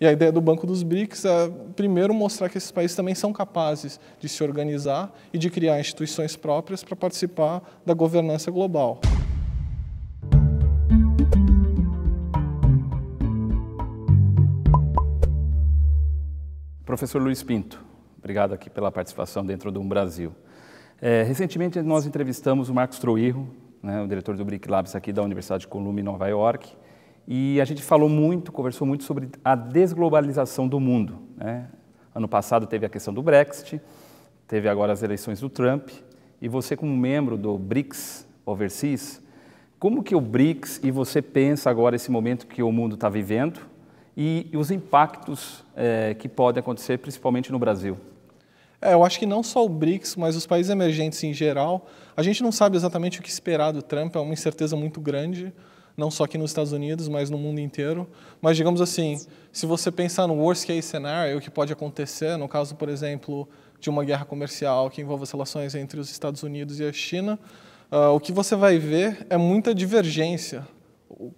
E a ideia do Banco dos BRICS é, primeiro, mostrar que esses países também são capazes de se organizar e de criar instituições próprias para participar da governança global. Professor Luiz Pinto, obrigado aqui pela participação dentro do Brasil. É, recentemente nós entrevistamos o Marcos Troirro, né, o diretor do BRIC Labs aqui da Universidade de Columbia, em Nova York, e a gente falou muito, conversou muito sobre a desglobalização do mundo. Né? Ano passado teve a questão do Brexit, teve agora as eleições do Trump, e você como membro do BRICS Overseas, como que o BRICS e você pensa agora esse momento que o mundo está vivendo e, e os impactos é, que podem acontecer, principalmente no Brasil? É, eu acho que não só o BRICS, mas os países emergentes em geral, a gente não sabe exatamente o que esperar do Trump, é uma incerteza muito grande não só aqui nos Estados Unidos, mas no mundo inteiro. Mas, digamos assim, se você pensar no worst case scenario, é o que pode acontecer, no caso, por exemplo, de uma guerra comercial que envolva as relações entre os Estados Unidos e a China, uh, o que você vai ver é muita divergência,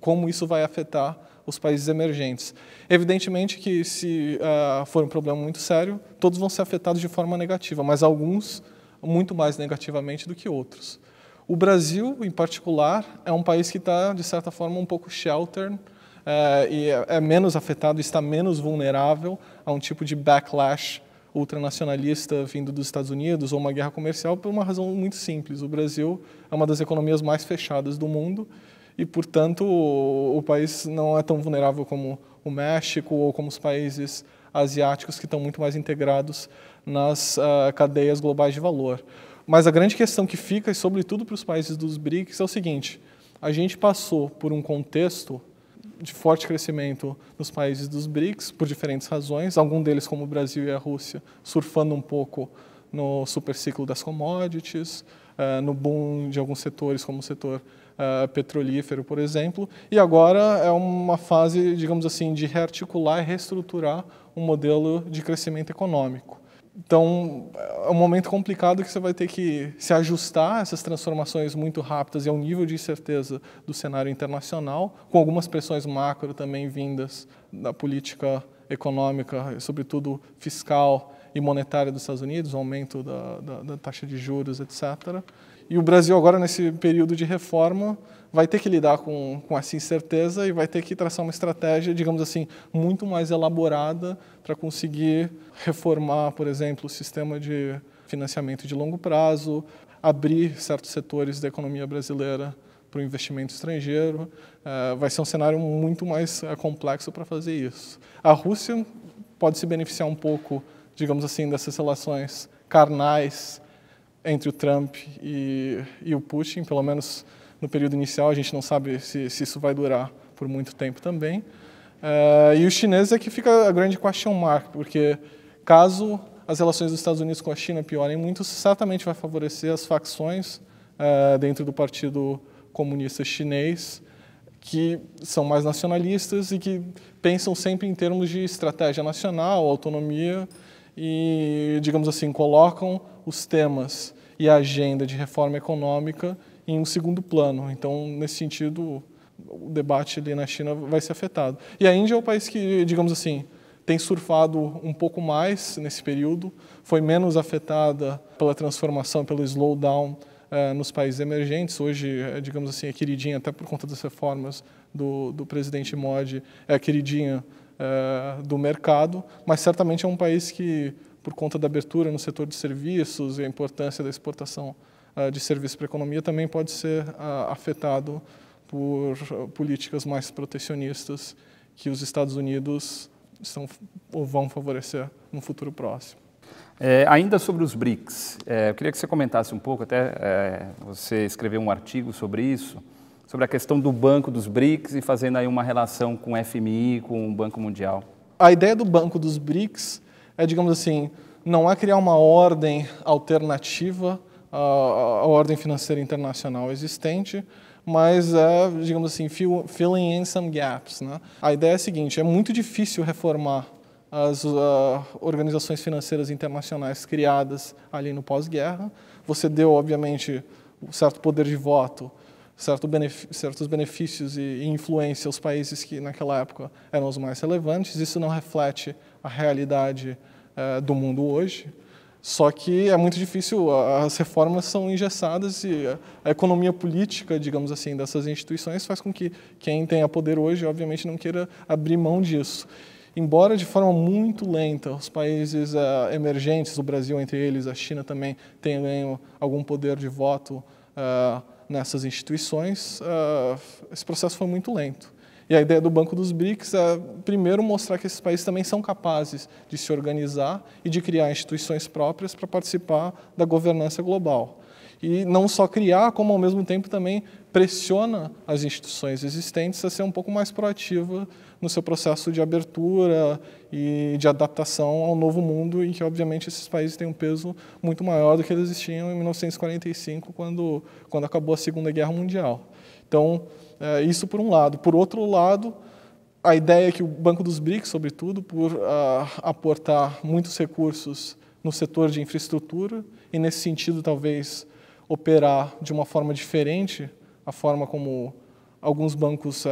como isso vai afetar os países emergentes. Evidentemente que se uh, for um problema muito sério, todos vão ser afetados de forma negativa, mas alguns muito mais negativamente do que outros. O Brasil, em particular, é um país que está, de certa forma, um pouco sheltered, é, e é, é menos afetado, está menos vulnerável a um tipo de backlash ultranacionalista vindo dos Estados Unidos ou uma guerra comercial por uma razão muito simples. O Brasil é uma das economias mais fechadas do mundo e, portanto, o, o país não é tão vulnerável como o México ou como os países asiáticos que estão muito mais integrados nas uh, cadeias globais de valor. Mas a grande questão que fica, e sobretudo para os países dos BRICS, é o seguinte: a gente passou por um contexto de forte crescimento nos países dos BRICS, por diferentes razões, algum deles, como o Brasil e a Rússia, surfando um pouco no superciclo das commodities, eh, no boom de alguns setores, como o setor eh, petrolífero, por exemplo, e agora é uma fase, digamos assim, de rearticular e reestruturar um modelo de crescimento econômico. Então, é um momento complicado que você vai ter que se ajustar a essas transformações muito rápidas e ao nível de incerteza do cenário internacional, com algumas pressões macro também vindas da política econômica, sobretudo fiscal e monetária dos Estados Unidos, aumento da, da, da taxa de juros, etc. E o Brasil agora, nesse período de reforma, vai ter que lidar com, com essa incerteza e vai ter que traçar uma estratégia, digamos assim, muito mais elaborada para conseguir reformar, por exemplo, o sistema de financiamento de longo prazo, abrir certos setores da economia brasileira para o investimento estrangeiro. É, vai ser um cenário muito mais é, complexo para fazer isso. A Rússia pode se beneficiar um pouco, digamos assim, dessas relações carnais entre o Trump e, e o Putin, pelo menos no período inicial, a gente não sabe se, se isso vai durar por muito tempo também. Uh, e os chineses é que fica a grande question mark, porque caso as relações dos Estados Unidos com a China piorem muito, certamente vai favorecer as facções uh, dentro do Partido Comunista Chinês, que são mais nacionalistas e que pensam sempre em termos de estratégia nacional, autonomia, e, digamos assim, colocam os temas e a agenda de reforma econômica em um segundo plano. Então, nesse sentido, o debate ali na China vai ser afetado. E a Índia é o país que, digamos assim, tem surfado um pouco mais nesse período, foi menos afetada pela transformação, pelo slowdown eh, nos países emergentes. Hoje, eh, digamos assim, é queridinha, até por conta das reformas do, do presidente Modi, é queridinha eh, do mercado, mas certamente é um país que por conta da abertura no setor de serviços e a importância da exportação ah, de serviços para a economia, também pode ser ah, afetado por ah, políticas mais protecionistas que os Estados Unidos estão ou vão favorecer no futuro próximo. É, ainda sobre os BRICS, é, eu queria que você comentasse um pouco, até é, você escreveu um artigo sobre isso, sobre a questão do Banco dos BRICS e fazendo aí uma relação com o FMI, com o Banco Mundial. A ideia do Banco dos BRICS é, digamos assim, não é criar uma ordem alternativa à, à ordem financeira internacional existente, mas é, digamos assim, fill, filling in some gaps. Né? A ideia é a seguinte: é muito difícil reformar as uh, organizações financeiras internacionais criadas ali no pós-guerra. Você deu, obviamente, um certo poder de voto certo benefício, certos benefícios e influência aos países que naquela época eram os mais relevantes. Isso não reflete a realidade eh, do mundo hoje. Só que é muito difícil, as reformas são engessadas e a economia política, digamos assim, dessas instituições faz com que quem tenha poder hoje, obviamente, não queira abrir mão disso. Embora de forma muito lenta, os países eh, emergentes, o Brasil entre eles, a China também, tenham ganho algum poder de voto. Eh, nessas instituições, uh, esse processo foi muito lento. E a ideia do Banco dos BRICS é, primeiro, mostrar que esses países também são capazes de se organizar e de criar instituições próprias para participar da governança global e não só criar, como ao mesmo tempo também pressiona as instituições existentes a ser um pouco mais proativa no seu processo de abertura e de adaptação ao novo mundo, em que obviamente esses países têm um peso muito maior do que eles tinham em 1945, quando, quando acabou a Segunda Guerra Mundial. Então, é, isso por um lado. Por outro lado, a ideia é que o Banco dos BRICS, sobretudo, por uh, aportar muitos recursos no setor de infraestrutura, e nesse sentido, talvez, operar de uma forma diferente a forma como alguns bancos uh,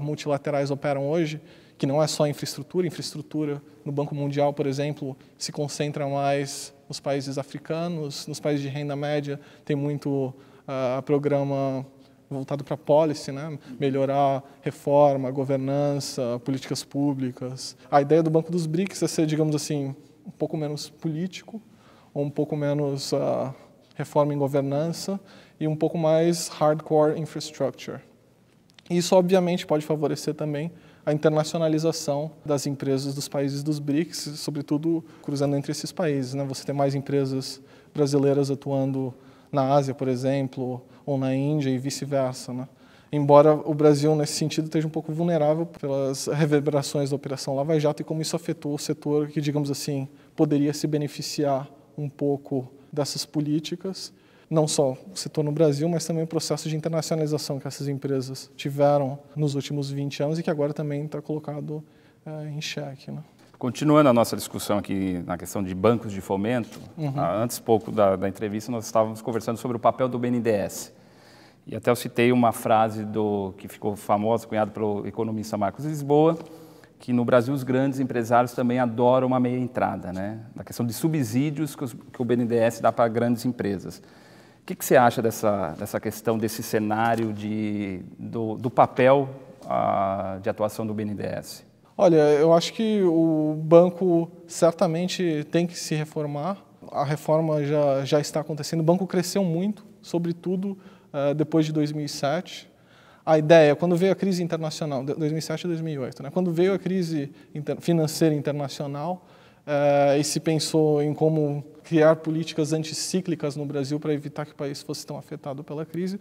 multilaterais operam hoje, que não é só infraestrutura. Infraestrutura no Banco Mundial, por exemplo, se concentra mais nos países africanos, nos países de renda média, tem muito uh, programa voltado para policy, né? melhorar reforma, governança, políticas públicas. A ideia do Banco dos BRICS é ser, digamos assim, um pouco menos político, ou um pouco menos uh, reforma em governança e um pouco mais hardcore infrastructure. Isso, obviamente, pode favorecer também a internacionalização das empresas dos países dos BRICS, sobretudo cruzando entre esses países. Né? Você tem mais empresas brasileiras atuando na Ásia, por exemplo, ou na Índia e vice-versa. Né? Embora o Brasil, nesse sentido, esteja um pouco vulnerável pelas reverberações da Operação Lava Jato e como isso afetou o setor que, digamos assim, poderia se beneficiar um pouco dessas políticas, não só o setor no Brasil, mas também o processo de internacionalização que essas empresas tiveram nos últimos 20 anos e que agora também está colocado é, em xeque. Né? Continuando a nossa discussão aqui na questão de bancos de fomento, uhum. antes pouco da, da, entrevista nós estávamos conversando sobre o papel do BNDES. E até eu citei uma frase do que ficou famosa, cunhada pelo economista Marcos Lisboa, que no Brasil os grandes empresários também adoram uma meia entrada, né? Na questão de subsídios que, o BNDES dá para grandes empresas. O que, que, você acha dessa, dessa questão, desse cenário de, do, do papel ah, de atuação do BNDES? Olha, eu acho que o banco certamente tem que se reformar. A reforma já, já está acontecendo. O banco cresceu muito, sobretudo ah, depois de 2007 a ideia, quando veio a crise internacional, 2007 e 2008, né? quando veio a crise inter financeira internacional, eh, e se pensou em como criar políticas anticíclicas no Brasil para evitar que o país fosse tão afetado pela crise,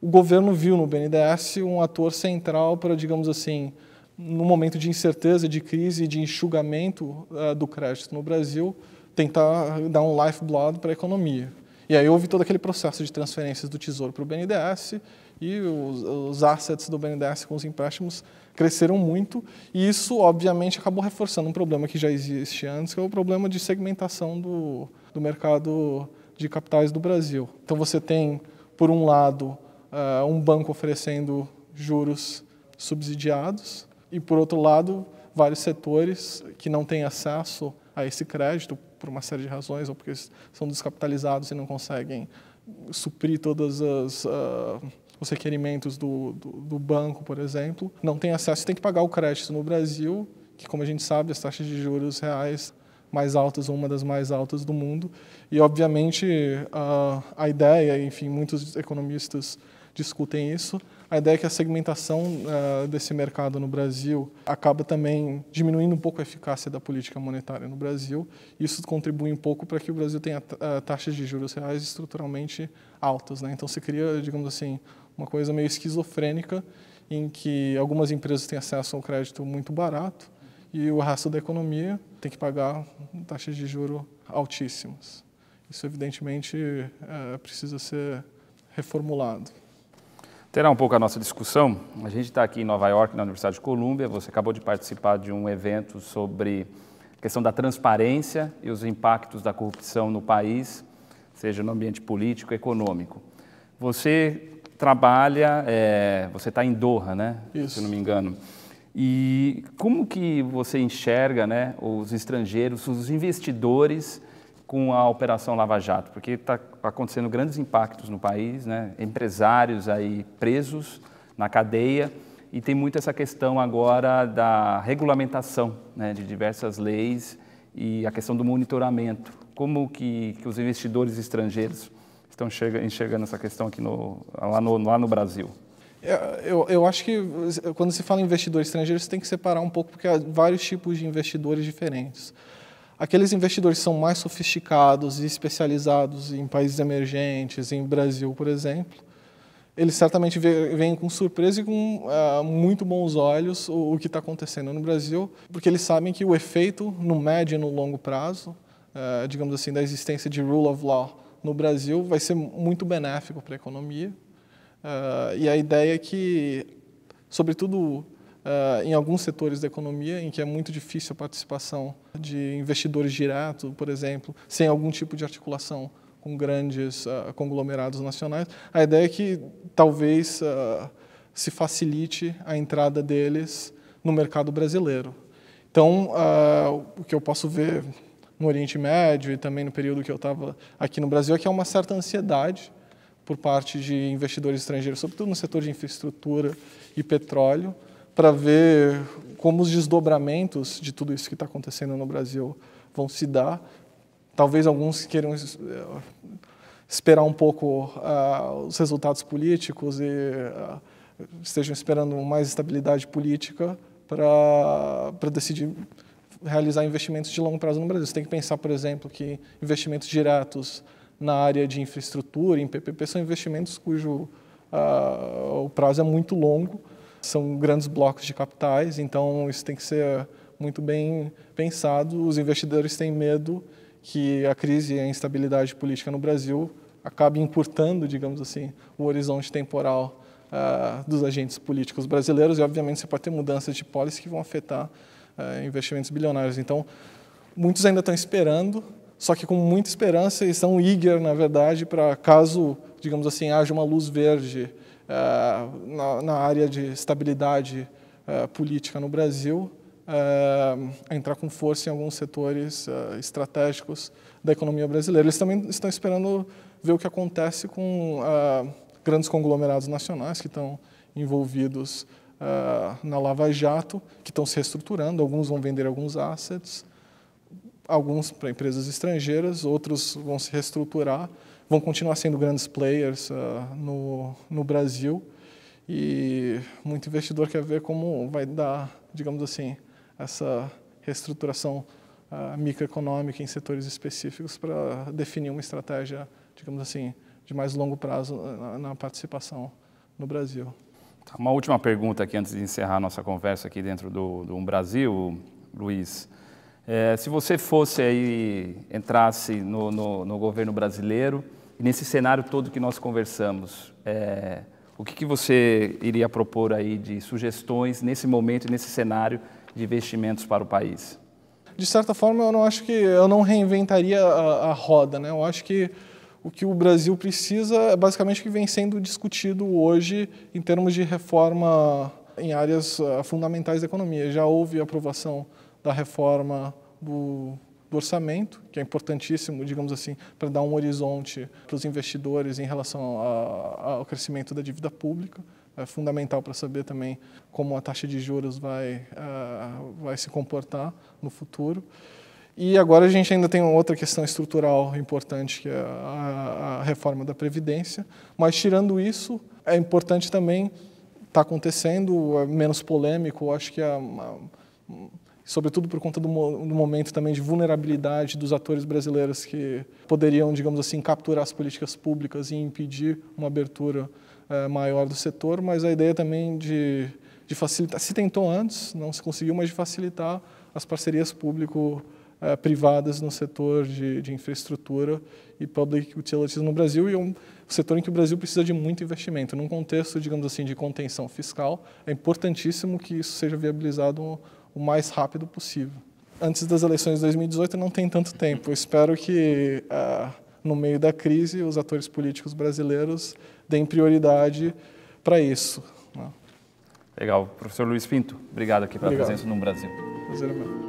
o governo viu no BNDES um ator central para, digamos assim, no momento de incerteza, de crise, de enxugamento eh, do crédito no Brasil, tentar dar um lifeblood para a economia. E aí houve todo aquele processo de transferências do Tesouro para o BNDES e os, os assets do BNDES com os empréstimos cresceram muito e isso, obviamente, acabou reforçando um problema que já existia antes, que é o problema de segmentação do, do mercado de capitais do Brasil. Então você tem, por um lado, uh, um banco oferecendo juros subsidiados e, por outro lado, vários setores que não têm acesso a esse crédito por uma série de razões, ou porque são descapitalizados e não conseguem suprir todas as... Uh, os requerimentos do, do, do, banco, por exemplo, não tem acesso e tem que pagar o crédito no Brasil, que, como a gente sabe, as taxas de juros reais mais altas uma das mais altas do mundo. E, obviamente, a, ah, a ideia, enfim, muitos economistas discutem isso, a ideia é que a segmentação uh, desse mercado no Brasil acaba também diminuindo um pouco a eficácia da política monetária no Brasil. Isso contribui um pouco para que o Brasil tenha ah, taxas de juros reais estruturalmente altas. Né? Então se cria, digamos assim, uma coisa meio esquizofrênica em que algumas empresas têm acesso ao crédito muito barato e o resto da economia tem que pagar taxas de juro altíssimas. Isso, evidentemente, é, precisa ser reformulado. Será um pouco a nossa discussão. A gente está aqui em Nova York, na Universidade de Colômbia. Você acabou de participar de um evento sobre a questão da transparência e os impactos da corrupção no país, seja no ambiente político, econômico. Você trabalha, é, você está em Doha, né? Isso. Se não me engano. E como que você enxerga, né, os estrangeiros, os investidores com a Operação Lava Jato, porque está acontecendo grandes impactos no país, né? empresários aí presos na cadeia, e tem muito essa questão agora da regulamentação né? de diversas leis e a questão do monitoramento. Como que, que os investidores estrangeiros estão enxergando essa questão aqui no, lá, no, lá no Brasil? É, eu, eu acho que quando se fala em investidor estrangeiro, você tem que separar um pouco, porque há vários tipos de investidores diferentes aqueles investidores que são mais sofisticados e especializados em países emergentes, em Brasil, por exemplo, eles certamente veem com surpresa e com uh, muito bons olhos o, o que está acontecendo no Brasil, porque eles sabem que o efeito no médio e no longo prazo, uh, digamos assim, da existência de rule of law no Brasil vai ser muito benéfico para a economia. Uh, e a ideia é que, sobretudo, ah, em alguns setores da economia em que é muito difícil a participação de investidores direto, por exemplo, sem algum tipo de articulação com grandes uh, conglomerados nacionais. A ideia é que talvez uh, se facilite a entrada deles no mercado brasileiro. Então, o que eu posso ver no Oriente Médio e também no período que eu estava aqui no Brasil é que há uma certa ansiedade por parte de investidores estrangeiros, sobretudo no setor de infraestrutura e petróleo, para ver como os desdobramentos de tudo isso que está acontecendo no Brasil vão se dar. Talvez alguns queiram eh, esperar um pouco uh, os resultados políticos e uh, estejam esperando mais estabilidade política para decidir realizar investimentos de longo prazo no Brasil. Você tem que pensar, por exemplo, que investimentos diretos na área de infraestrutura, em PPP, são investimentos cujo uh, o prazo é muito longo são grandes blocos de capitais, então isso tem que ser muito bem pensado. Os investidores têm medo que a crise e a instabilidade política no Brasil acabe encurtando, digamos assim, o horizonte temporal uh, dos agentes políticos brasileiros e, obviamente, você pode ter mudanças de policy que vão afetar uh, investimentos bilionários. Então, muitos ainda estão esperando, só que com muita esperança e são eager, na verdade, para caso, digamos assim, haja uma luz verde eh, na, na, área de estabilidade eh, política no Brasil, a eh, entrar com força em alguns setores estratégicos da economia brasileira. Eles também estão esperando ver o que acontece com grandes conglomerados nacionais que estão envolvidos na Lava Jato, que estão se reestruturando, alguns vão vender alguns assets, alguns para empresas estrangeiras, outros vão se reestruturar, vão continuar sendo grandes players uh, no, no Brasil e muito investidor quer ver como vai dar, digamos assim, essa reestruturação uh, microeconômica em setores específicos para definir uma estratégia, digamos assim, de mais longo prazo ah, na, na participação no Brasil. Tá, uma última pergunta aqui antes de encerrar nossa conversa aqui dentro do, do um Brasil, Luiz. É, se você fosse aí, entrasse no, no, no, governo brasileiro, nesse cenário todo que nós conversamos, é, o que, que você iria propor aí de sugestões nesse momento, nesse cenário de investimentos para o país? De certa forma, eu não acho que eu não reinventaria a, a roda, né? Eu acho que o que o Brasil precisa é basicamente o que vem sendo discutido hoje em termos de reforma em áreas ah, fundamentais da economia. Já houve aprovação da reforma do, do orçamento, que é importantíssimo, digamos assim, para dar um horizonte para os investidores em relação a, ao crescimento da dívida pública. É fundamental para saber também como a taxa de juros vai, uh, vai se comportar no futuro. E agora a gente ainda tem outra questão estrutural importante, que é a, a reforma da Previdência. Mas, tirando isso, é importante também está acontecendo, é menos polêmico, acho que é uma, sobretudo por conta do, do, momento também de vulnerabilidade dos atores brasileiros que poderiam, digamos assim, capturar as políticas públicas e impedir uma abertura é, maior do setor, mas a ideia também de, de, facilitar, se tentou antes, não se conseguiu, mas de facilitar as parcerias público eh, privadas no setor de, de infraestrutura e public utilities no Brasil e um, o setor em que o Brasil precisa de muito investimento. Num contexto, digamos assim, de contenção fiscal, é importantíssimo que isso seja viabilizado o mais rápido possível. Antes das eleições de 2018 não tem tanto tempo. Eu espero que, ah, no meio da crise, os atores políticos brasileiros deem prioridade para isso. Né? Legal. Professor Luiz Pinto, obrigado aqui pela obrigado. presença no Brasil. Prazer, é meu.